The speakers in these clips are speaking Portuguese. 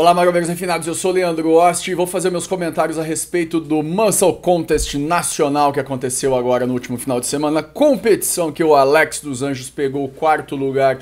Olá, marombeiros refinados, eu sou Leandro Ost e vou fazer meus comentários a respeito do Muscle Contest Nacional que aconteceu agora no último final de semana. Competição que o Alex dos Anjos pegou o quarto lugar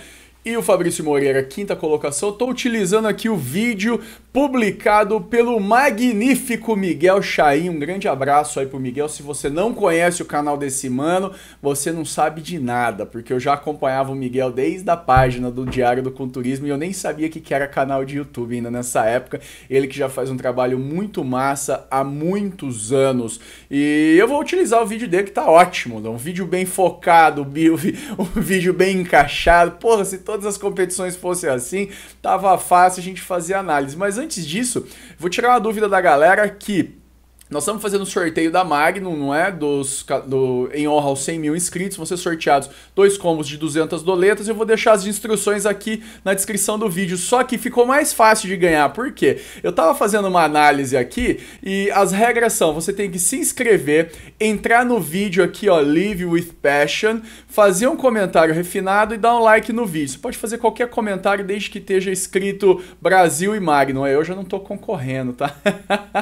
e o Fabrício Moreira, quinta colocação. Estou utilizando aqui o vídeo publicado pelo magnífico Miguel Chain. Um grande abraço aí o Miguel. Se você não conhece o canal desse mano, você não sabe de nada, porque eu já acompanhava o Miguel desde a página do Diário do Culturismo e eu nem sabia que era canal de YouTube ainda nessa época. Ele que já faz um trabalho muito massa há muitos anos. E eu vou utilizar o vídeo dele que tá ótimo, um vídeo bem focado, um vídeo bem encaixado. Porra, se tô todas as competições fossem assim, tava fácil a gente fazer análise. Mas antes disso, vou tirar uma dúvida da galera que nós estamos fazendo o sorteio da Magnum, não é? Dos, do, em honra aos 100 mil inscritos, vão ser sorteados dois combos de 200 doletas. Eu vou deixar as instruções aqui na descrição do vídeo. Só que ficou mais fácil de ganhar, por quê? Eu estava fazendo uma análise aqui e as regras são: você tem que se inscrever, entrar no vídeo aqui, ó, Live with Passion, fazer um comentário refinado e dar um like no vídeo. Você pode fazer qualquer comentário desde que esteja escrito Brasil e Magnum. É, eu já não estou concorrendo, tá?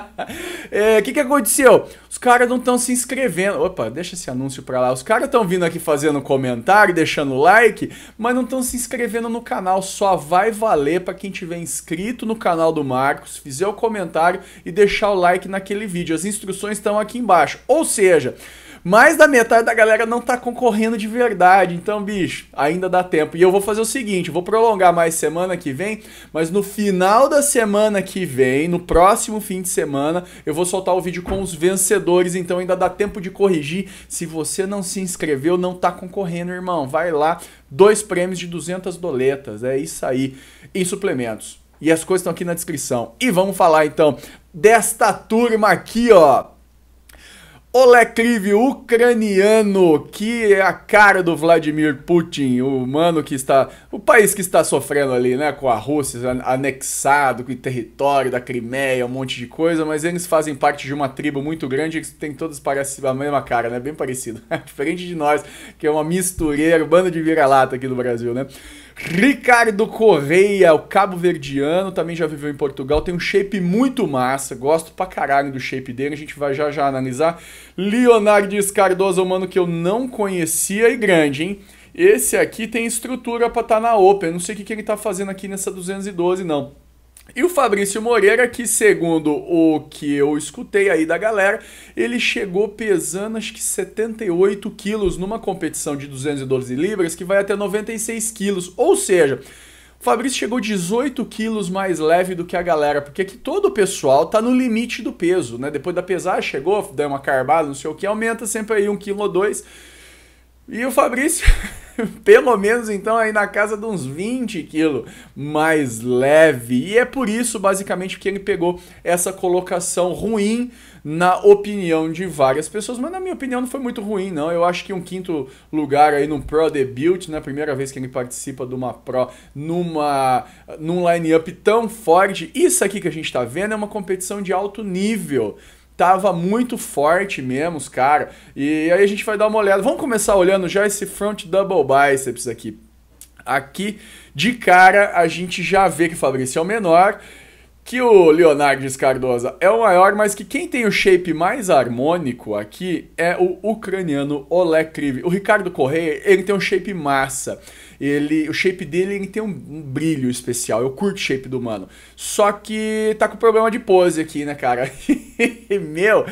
é, que que aconteceu? Os caras não estão se inscrevendo. Opa, deixa esse anúncio pra lá. Os caras estão vindo aqui fazendo comentário, deixando like, mas não estão se inscrevendo no canal. Só vai valer para quem tiver inscrito no canal do Marcos, fizer o comentário e deixar o like naquele vídeo. As instruções estão aqui embaixo. Ou seja, mais da metade da galera não tá concorrendo de verdade. Então, bicho, ainda dá tempo. E eu vou fazer o seguinte: vou prolongar mais semana que vem, mas no final da semana que vem, no próximo fim de semana, eu vou soltar o vídeo com os vencedores. Então, ainda dá tempo de corrigir. Se você não se inscreveu, não tá concorrendo, irmão. Vai lá, dois prêmios de 200 doletas. É isso aí. E suplementos. E as coisas estão aqui na descrição. E vamos falar então desta turma aqui, ó. Oleclive ucraniano, que é a cara do Vladimir Putin, o mano que está. O país que está sofrendo ali, né? Com a Rússia anexado, com o território da Crimeia, um monte de coisa, mas eles fazem parte de uma tribo muito grande que tem todos parece a mesma cara, né? Bem parecido. Diferente de nós, que é uma mistureira, um bando de vira-lata aqui do Brasil, né? Ricardo Correia, o Cabo Verdiano, também já viveu em Portugal, tem um shape muito massa, gosto pra caralho do shape dele, a gente vai já já analisar. Leonardo Cardoso, é mano, que eu não conhecia e grande, hein? Esse aqui tem estrutura pra estar tá na Open, não sei o que, que ele tá fazendo aqui nessa 212, não. E o Fabrício Moreira, que segundo o que eu escutei aí da galera, ele chegou pesando acho que 78 quilos numa competição de 212 libras que vai até 96 quilos. Ou seja, o Fabrício chegou 18 quilos mais leve do que a galera, porque aqui todo o pessoal tá no limite do peso, né? Depois da pesar, chegou, deu uma carbada, não sei o que, aumenta sempre aí um quilo ou dois. E o Fabrício pelo menos então aí na casa de uns 20 quilos mais leve. E é por isso, basicamente, que ele pegou essa colocação ruim na opinião de várias pessoas, mas na minha opinião não foi muito ruim, não. Eu acho que um quinto lugar aí no Pro Debut, na né? primeira vez que ele participa de uma Pro numa, num line-up tão forte. Isso aqui que a gente está vendo é uma competição de alto nível tava muito forte mesmo, cara. E aí a gente vai dar uma olhada. Vamos começar olhando já esse front double biceps aqui. Aqui, de cara, a gente já vê que o Fabrício é o menor, que o Leonardo Cardoso é o maior, mas que quem tem o shape mais harmônico aqui é o ucraniano Oleg Kriv. O Ricardo Correia, ele tem um shape massa. Ele, o shape dele ele tem um, um, brilho especial. Eu curto o shape do mano Só que tá com problema de pose aqui, né, cara? Meu,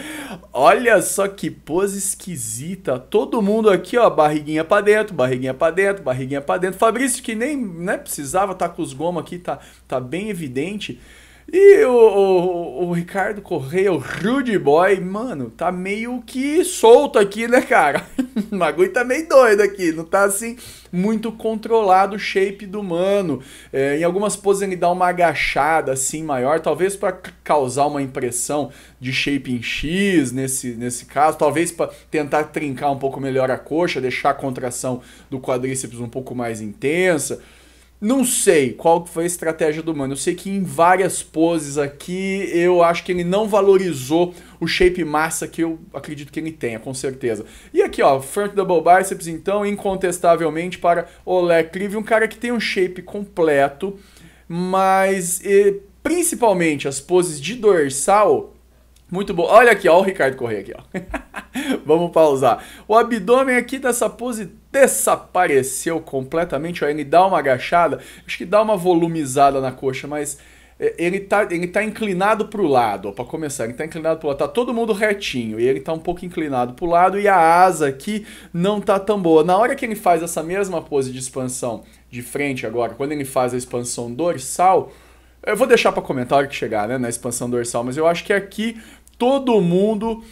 olha só que pose esquisita. Todo mundo aqui, ó, barriguinha pra dentro, barriguinha pra dentro, barriguinha pra dentro. Fabrício, que nem né, precisava, tá com os gomos aqui, tá, tá bem evidente. E o, o, o Ricardo Correia, o Rude Boy, mano, tá meio que solto aqui, né, cara? o bagulho tá meio doido aqui, não tá assim muito controlado o shape do mano. É, em algumas poses ele dá uma agachada assim maior, talvez para causar uma impressão de shape em X nesse, nesse caso, talvez para tentar trincar um pouco melhor a coxa, deixar a contração do quadríceps um pouco mais intensa. Não sei qual foi a estratégia do mano. Eu sei que em várias poses aqui eu acho que ele não valorizou o shape massa que eu acredito que ele tenha, com certeza. E aqui, ó, front double biceps, então, incontestavelmente para o Clive, um cara que tem um shape completo, mas e, eh, principalmente as poses de dorsal muito bom. Olha aqui, ó, o Ricardo Correia aqui, ó. Vamos pausar. O abdômen aqui dessa pose desapareceu completamente, ó. Ele dá uma agachada, acho que dá uma volumizada na coxa, mas é, ele tá, ele tá inclinado pro lado, ó, pra começar, ele tá inclinado pro lado, tá todo mundo retinho, e ele tá um pouco inclinado pro lado, e a asa aqui não tá tão boa. Na hora que ele faz essa mesma pose de expansão de frente agora, quando ele faz a expansão dorsal, eu vou deixar para comentar a hora que chegar, né, na expansão dorsal, mas eu acho que aqui todo mundo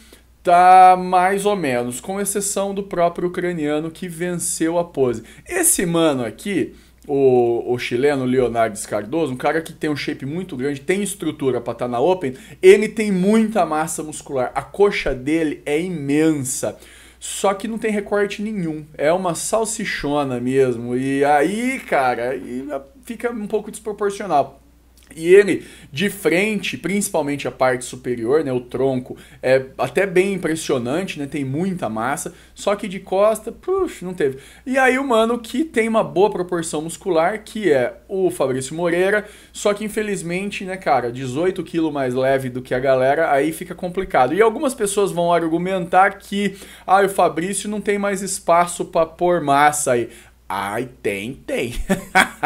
tá mais ou menos, com exceção do próprio ucraniano que venceu a pose. Esse mano aqui, o, o chileno Leonardo Cardoso, um cara que tem um shape muito grande, tem estrutura para estar tá na Open, ele tem muita massa muscular. A coxa dele é imensa. Só que não tem recorte nenhum. É uma salsichona mesmo. E aí, cara, fica um pouco desproporcional. E ele, de frente, principalmente a parte superior, né, o tronco, é até bem impressionante, né, tem muita massa, só que de costa, puf, não teve. E aí o mano que tem uma boa proporção muscular, que é o Fabrício Moreira, só que infelizmente, né, cara, 18 quilos mais leve do que a galera, aí fica complicado. E algumas pessoas vão argumentar que, ah, o Fabrício não tem mais espaço para pôr massa aí. Ai, tem, tem.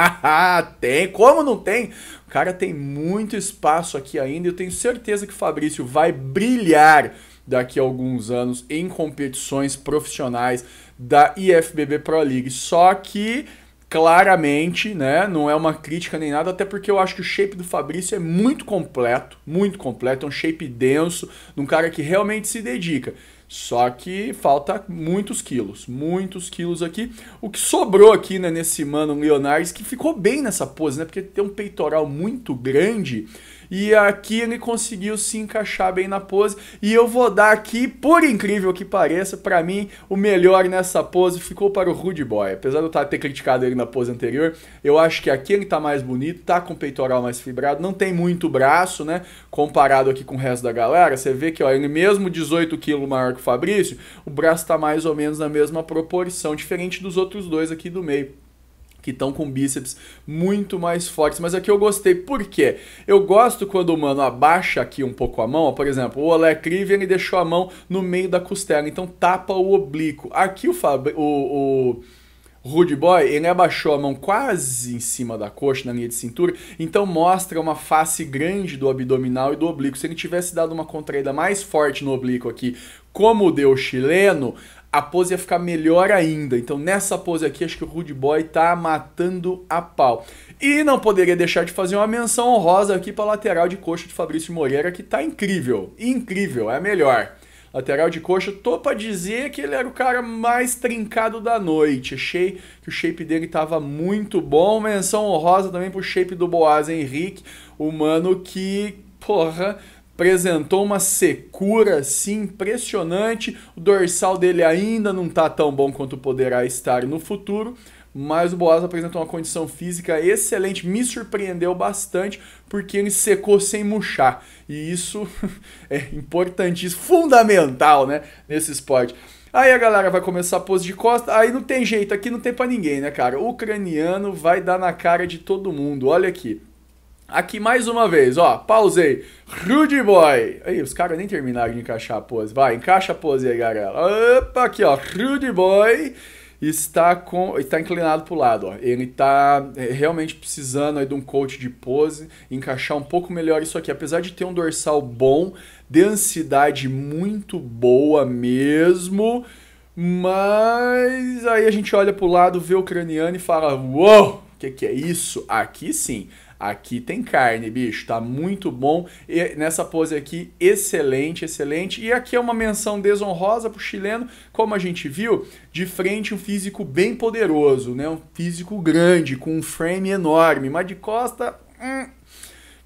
tem. Como não tem? cara tem muito espaço aqui ainda. Eu tenho certeza que o Fabrício vai brilhar daqui a alguns anos em competições profissionais da IFBB Pro League. Só que claramente, né? Não é uma crítica nem nada, até porque eu acho que o shape do Fabrício é muito completo, muito completo, é um shape denso, de um cara que realmente se dedica. Só que falta muitos quilos, muitos quilos aqui. O que sobrou aqui, né, nesse mano Leonardo, que ficou bem nessa pose, né? Porque tem um peitoral muito grande e aqui ele conseguiu se encaixar bem na pose. E eu vou dar aqui, por incrível que pareça, para mim, o melhor nessa pose ficou para o Rude Boy. Apesar de eu tá- ter criticado ele na pose anterior, eu acho que aqui ele tá mais bonito, tá com o peitoral mais fibrado, não tem muito braço, né? Comparado aqui com o resto da galera. Você vê que, ó, ele mesmo 18 kg maior que o Fabrício, o braço tá mais ou menos na mesma proporção, diferente dos outros dois aqui do meio que estão com bíceps muito mais fortes. Mas aqui eu gostei, por quê? Eu gosto quando o mano abaixa aqui um pouco a mão, ó, por exemplo, o Olé Kriven deixou a mão no meio da costela, então tapa o oblíquo. Aqui o, Fab... o, o Rude Boy, ele abaixou a mão quase em cima da coxa, na linha de cintura, então mostra uma face grande do abdominal e do oblíquo. Se ele tivesse dado uma contraída mais forte no oblíquo aqui, como deu o chileno, a pose ia ficar melhor ainda. Então nessa pose aqui, acho que o Rude Boy tá matando a pau. E não poderia deixar de fazer uma menção honrosa aqui para lateral de coxa de Fabrício Moreira, que tá incrível. Incrível, é a melhor. Lateral de coxa, tô pra dizer que ele era o cara mais trincado da noite. Achei que o shape dele tava muito bom. Menção honrosa também pro shape do Boaz Henrique, o mano que, porra, apresentou uma secura assim impressionante. O dorsal dele ainda não está tão bom quanto poderá estar no futuro, mas o Boas apresentou uma condição física excelente, me surpreendeu bastante porque ele secou sem murchar. E isso é importantíssimo, fundamental, né, nesse esporte. Aí a galera vai começar a pose de costa, aí não tem jeito, aqui não tem para ninguém, né, cara? O ucraniano vai dar na cara de todo mundo. Olha aqui. Aqui mais uma vez, ó, pausei. Rude Boy. Aí, os caras nem terminaram de encaixar a pose. Vai, encaixa a pose aí, galera. Opa, aqui, ó. Rude Boy está com está inclinado para o lado. Ó. Ele está é, realmente precisando aí de um coach de pose, encaixar um pouco melhor isso aqui. Apesar de ter um dorsal bom, densidade muito boa mesmo, mas aí a gente olha para o lado, vê o craniano e fala: Uou, o que, que é isso? Aqui sim. Aqui tem carne, bicho, tá muito bom. E nessa pose aqui, excelente, excelente. E aqui é uma menção desonrosa pro chileno, como a gente viu, de frente um físico bem poderoso, né? Um físico grande, com um frame enorme, mas de costa, hum,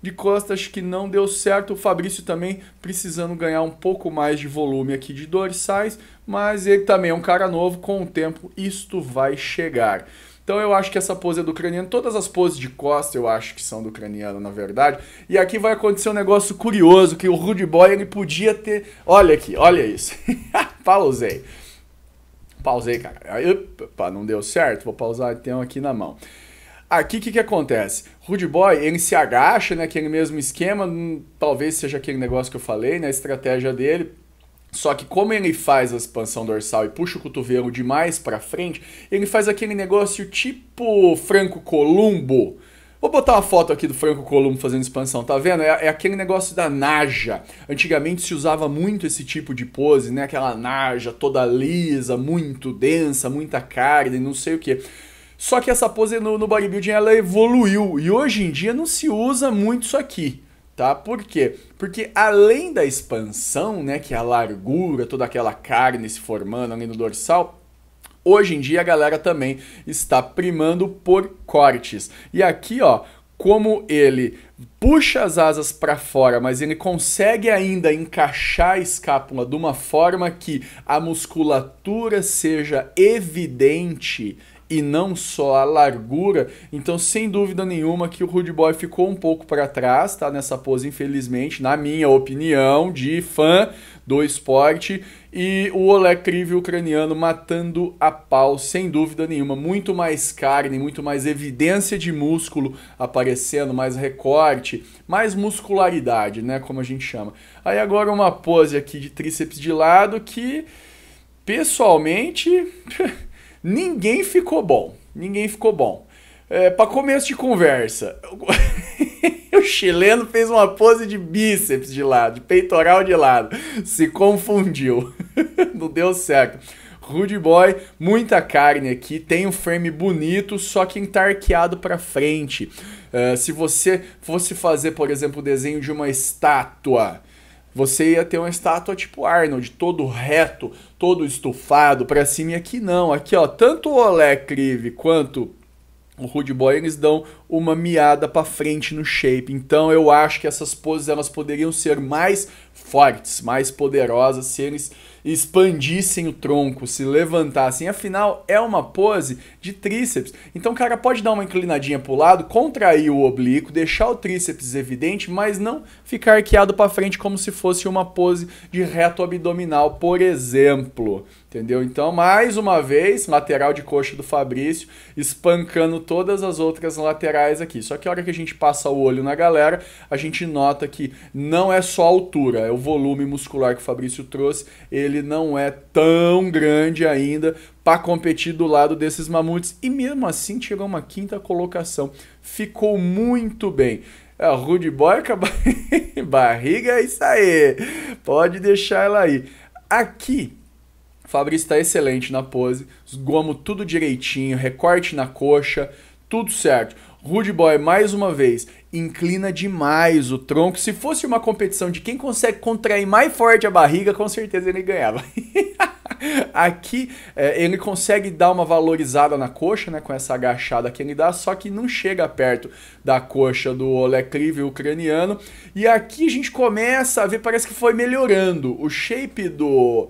de costa acho que não deu certo. O Fabrício também precisando ganhar um pouco mais de volume aqui de dorsais, mas ele também é um cara novo, com o tempo isto vai chegar. Então eu acho que essa pose é do ucraniano, todas as poses de costa eu acho que são do ucraniano, na verdade. E aqui vai acontecer um negócio curioso, que o Rude Boy ele podia ter... Olha aqui, olha isso. Pausei. Pausei, cara. Opa, não deu certo, vou pausar então aqui na mão. Aqui o que, que acontece? Rude Boy, ele se agacha é né, o mesmo esquema, hum, talvez seja aquele negócio que eu falei, na né, estratégia dele, só que como ele faz a expansão dorsal e puxa o cotovelo demais para frente, ele faz aquele negócio tipo Franco Columbo. Vou botar uma foto aqui do Franco Columbo fazendo expansão, tá vendo? É, é, aquele negócio da naja. Antigamente se usava muito esse tipo de pose, né? Aquela naja toda lisa, muito densa, muita carne, não sei o que. Só que essa pose no, no bodybuilding ela evoluiu e hoje em dia não se usa muito isso aqui tá? Por quê? Porque além da expansão, né, que é a largura, toda aquela carne se formando ali no dorsal, hoje em dia a galera também está primando por cortes. E aqui, ó, como ele puxa as asas para fora, mas ele consegue ainda encaixar a escápula de uma forma que a musculatura seja evidente e não só a largura. Então, sem dúvida nenhuma que o Rude Boy ficou um pouco para trás, tá? Nessa pose, infelizmente, na minha opinião de fã do esporte. E o Oleg Kriv ucraniano matando a pau, sem dúvida nenhuma. Muito mais carne, muito mais evidência de músculo aparecendo, mais recorte, mais muscularidade, né? Como a gente chama. Aí agora uma pose aqui de tríceps de lado que, pessoalmente... Ninguém ficou bom. Ninguém ficou bom. É, para começo de conversa, o chileno fez uma pose de bíceps de lado, de peitoral de lado. Se confundiu. Não deu certo. Rude Boy, muita carne aqui, tem um frame bonito, só que arqueado para frente. Uh, se você fosse fazer, por exemplo, o desenho de uma estátua, você ia ter uma estátua tipo Arnold, todo reto, todo estufado para cima e aqui não. Aqui, ó, tanto o Olé Crive quanto o Rude Boy, eles dão uma miada para frente no shape. Então eu acho que essas poses elas poderiam ser mais fortes, mais poderosas se eles expandissem o tronco, se levantassem. Afinal, é uma pose de tríceps. Então o cara pode dar uma inclinadinha para o lado, contrair o oblíquo, deixar o tríceps evidente, mas não ficar arqueado para frente como se fosse uma pose de reto abdominal, por exemplo. Entendeu? Então, mais uma vez, lateral de coxa do Fabrício, espancando todas as outras laterais aqui. Só que a hora que a gente passa o olho na galera, a gente nota que não é só a altura, é o volume muscular que o Fabrício trouxe, ele ele não é tão grande ainda para competir do lado desses mamutes. E mesmo assim chegou uma quinta colocação. Ficou muito bem. É, Rude Boyca, barriga é isso aí. Pode deixar ela aí. Aqui, Fabrício está excelente na pose. Esgomo tudo direitinho, recorte na coxa, tudo certo. Rude Boy, mais uma vez, inclina demais o tronco. Se fosse uma competição de quem consegue contrair mais forte a barriga, com certeza ele ganhava. aqui é, ele consegue dar uma valorizada na coxa, né, com essa agachada que ele dá, só que não chega perto da coxa do Olekrive ucraniano. E aqui a gente começa a ver, parece que foi melhorando o shape do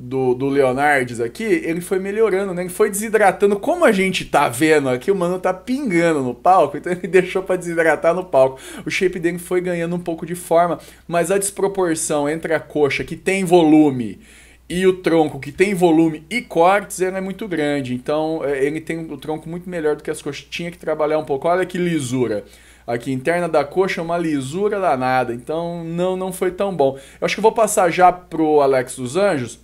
do, do Leonardes aqui, ele foi melhorando, né? Ele foi desidratando. Como a gente tá vendo aqui, o mano tá pingando no palco, então ele deixou para desidratar no palco. O shape dele foi ganhando um pouco de forma, mas a desproporção entre a coxa, que tem volume, e o tronco, que tem volume e cortes, é muito grande. Então é, ele tem o tronco muito melhor do que as coxas. Tinha que trabalhar um pouco. Olha que lisura aqui interna da coxa, é uma lisura danada. Então não não foi tão bom. Eu acho que eu vou passar já pro Alex dos Anjos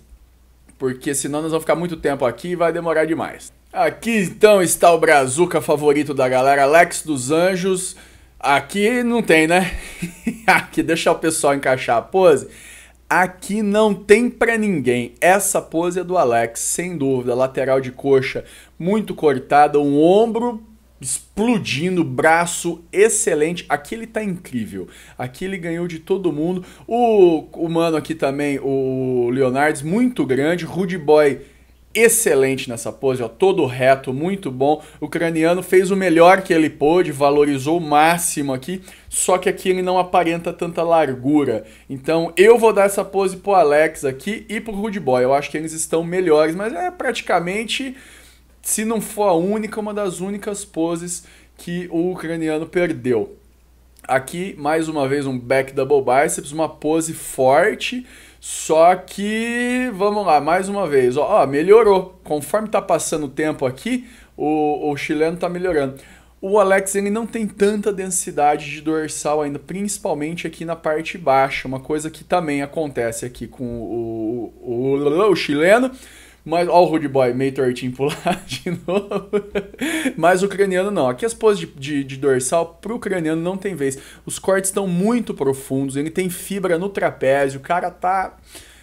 porque senão nós vamos ficar muito tempo aqui e vai demorar demais. Aqui então está o brazuca favorito da galera, Alex dos Anjos. Aqui não tem, né? aqui deixa o pessoal encaixar a pose. Aqui não tem para ninguém. Essa pose é do Alex, sem dúvida. Lateral de coxa muito cortada, um ombro explodindo, braço excelente. Aqui ele tá incrível. Aqui ele ganhou de todo mundo. O, o mano aqui também, o Leonardo, muito grande. Rude Boy, excelente nessa pose, ó, todo reto, muito bom. O ucraniano fez o melhor que ele pôde, valorizou o máximo aqui, só que aqui ele não aparenta tanta largura. Então eu vou dar essa pose pro Alex aqui e pro Rude Boy. Eu acho que eles estão melhores, mas é praticamente se não for a única, uma das únicas poses que o ucraniano perdeu. Aqui, mais uma vez, um back double biceps, uma pose forte, só que, vamos lá, mais uma vez, ó, ó melhorou. Conforme está passando o tempo aqui, o, o chileno está melhorando. O Alex ele não tem tanta densidade de dorsal ainda, principalmente aqui na parte baixa, uma coisa que também acontece aqui com o, o, o, o chileno. Mas, ó, o Rude Boy meio tortinho pular de novo. Mas o ucraniano não. Aqui as poses de, de, de dorsal pro ucraniano não tem vez. Os cortes estão muito profundos, ele tem fibra no trapézio, o cara tá.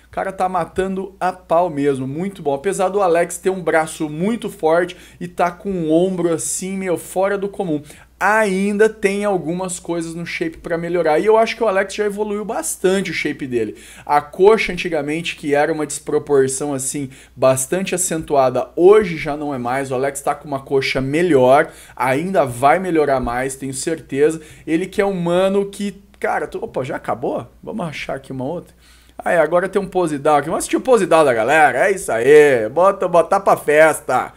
O cara tá matando a pau mesmo, muito bom. Apesar do Alex ter um braço muito forte e tá com um ombro assim, meio fora do comum ainda tem algumas coisas no shape para melhorar. E eu acho que o Alex já evoluiu bastante o shape dele. A coxa antigamente que era uma desproporção assim bastante acentuada, hoje já não é mais. O Alex está com uma coxa melhor, ainda vai melhorar mais, tenho certeza. Ele que é um mano que, cara, tu... opa, já acabou? Vamos achar aqui uma outra. Ah, agora tem um pose down aqui. Vamos assistir o pose down da galera. É isso aí. Bota botar para festa.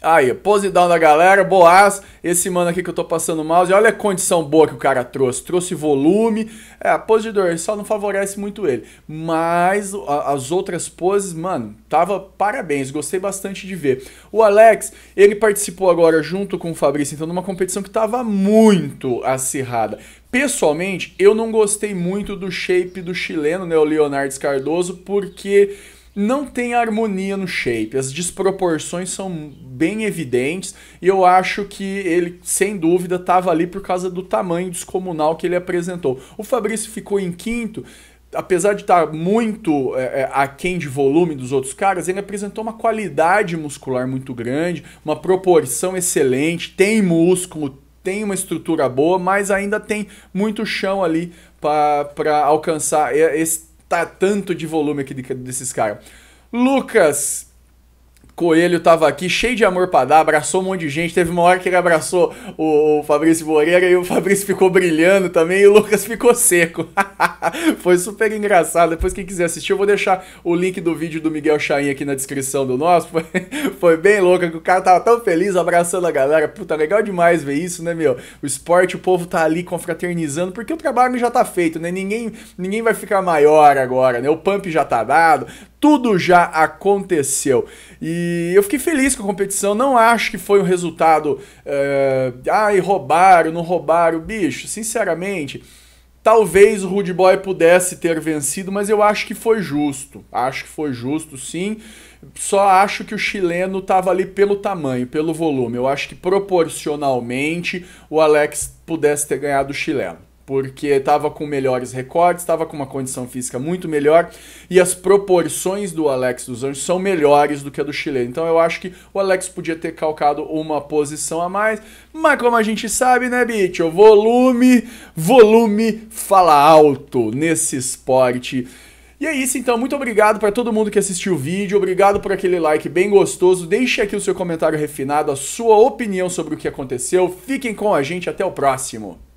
Aí, down da galera, boas. Esse mano aqui que eu tô passando o mouse, olha a condição boa que o cara trouxe. Trouxe volume. É, a pose de só não favorece muito ele. Mas a, as outras poses, mano, tava parabéns. Gostei bastante de ver. O Alex, ele participou agora junto com o Fabrício, então, numa competição que tava muito acirrada. Pessoalmente, eu não gostei muito do shape do chileno, né? O Leonardo Cardoso, porque não tem harmonia no shape. As desproporções são bem evidentes e eu acho que ele, sem dúvida, estava ali por causa do tamanho descomunal que ele apresentou. O Fabrício ficou em quinto. Apesar de estar muito é, é, aquém de volume dos outros caras, ele apresentou uma qualidade muscular muito grande, uma proporção excelente, tem músculo, tem uma estrutura boa, mas ainda tem muito chão ali para alcançar esse tá tanto de volume aqui de, desses caras. Lucas Coelho tava aqui, cheio de amor pra dar, abraçou um monte de gente. Teve uma hora que ele abraçou o, o Fabrício Moreira e o Fabrício ficou brilhando também e o Lucas ficou seco. Foi super engraçado. Depois, quem quiser assistir, eu vou deixar o link do vídeo do Miguel Chain aqui na descrição do nosso. Foi, foi bem louco, que o cara tava tão feliz abraçando a galera. Puta, legal demais ver isso, né, meu? O esporte, o povo tá ali confraternizando, porque o trabalho já tá feito, né? Ninguém, ninguém vai ficar maior agora, né? O pump já tá dado tudo já aconteceu. E eu fiquei feliz com a competição, não acho que foi um resultado. É, ai, roubaram, não roubaram, bicho. Sinceramente, talvez o Rude Boy pudesse ter vencido, mas eu acho que foi justo. Acho que foi justo, sim. Só acho que o chileno estava ali pelo tamanho, pelo volume. Eu acho que proporcionalmente o Alex pudesse ter ganhado o chileno porque estava com melhores recordes, estava com uma condição física muito melhor e as proporções do Alex dos Anjos são melhores do que a do Chile. Então eu acho que o Alex podia ter calcado uma posição a mais, mas como a gente sabe, né, bicho, volume, volume fala alto nesse esporte. E é isso então, muito obrigado para todo mundo que assistiu o vídeo, obrigado por aquele like bem gostoso, deixe aqui o seu comentário refinado, a sua opinião sobre o que aconteceu, fiquem com a gente, até o próximo!